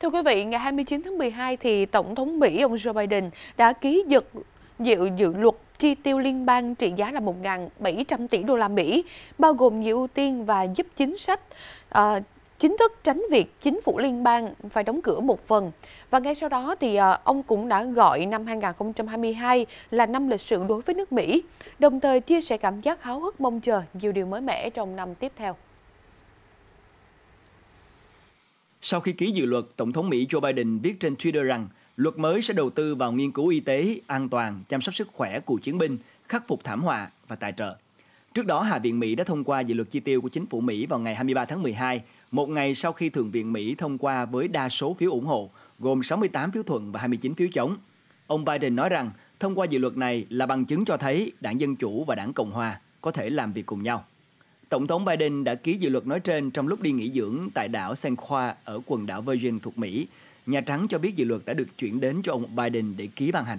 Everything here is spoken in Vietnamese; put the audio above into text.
Thưa quý vị, ngày 29 tháng 12 thì Tổng thống Mỹ ông Joe Biden đã ký dực dự dự luật chi tiêu liên bang trị giá là 1.700 tỷ đô la Mỹ, bao gồm nhiều ưu tiên và giúp chính sách uh, chính thức tránh việc chính phủ liên bang phải đóng cửa một phần. Và ngay sau đó thì ờ, ông cũng đã gọi năm 2022 là năm lịch sử đối với nước Mỹ, đồng thời chia sẻ cảm giác háo hức mong chờ nhiều điều mới mẻ trong năm tiếp theo. Sau khi ký dự luật, Tổng thống Mỹ Joe Biden viết trên Twitter rằng luật mới sẽ đầu tư vào nghiên cứu y tế, an toàn, chăm sóc sức khỏe của chiến binh, khắc phục thảm họa và tài trợ. Trước đó, Hạ viện Mỹ đã thông qua dự luật chi tiêu của chính phủ Mỹ vào ngày 23 tháng 12, một ngày sau khi Thượng viện Mỹ thông qua với đa số phiếu ủng hộ, gồm 68 phiếu thuận và 29 phiếu chống. Ông Biden nói rằng thông qua dự luật này là bằng chứng cho thấy đảng Dân Chủ và đảng Cộng Hòa có thể làm việc cùng nhau. Tổng thống Biden đã ký dự luật nói trên trong lúc đi nghỉ dưỡng tại đảo San Khoa ở quần đảo Virgin thuộc Mỹ. Nhà Trắng cho biết dự luật đã được chuyển đến cho ông Biden để ký ban hành.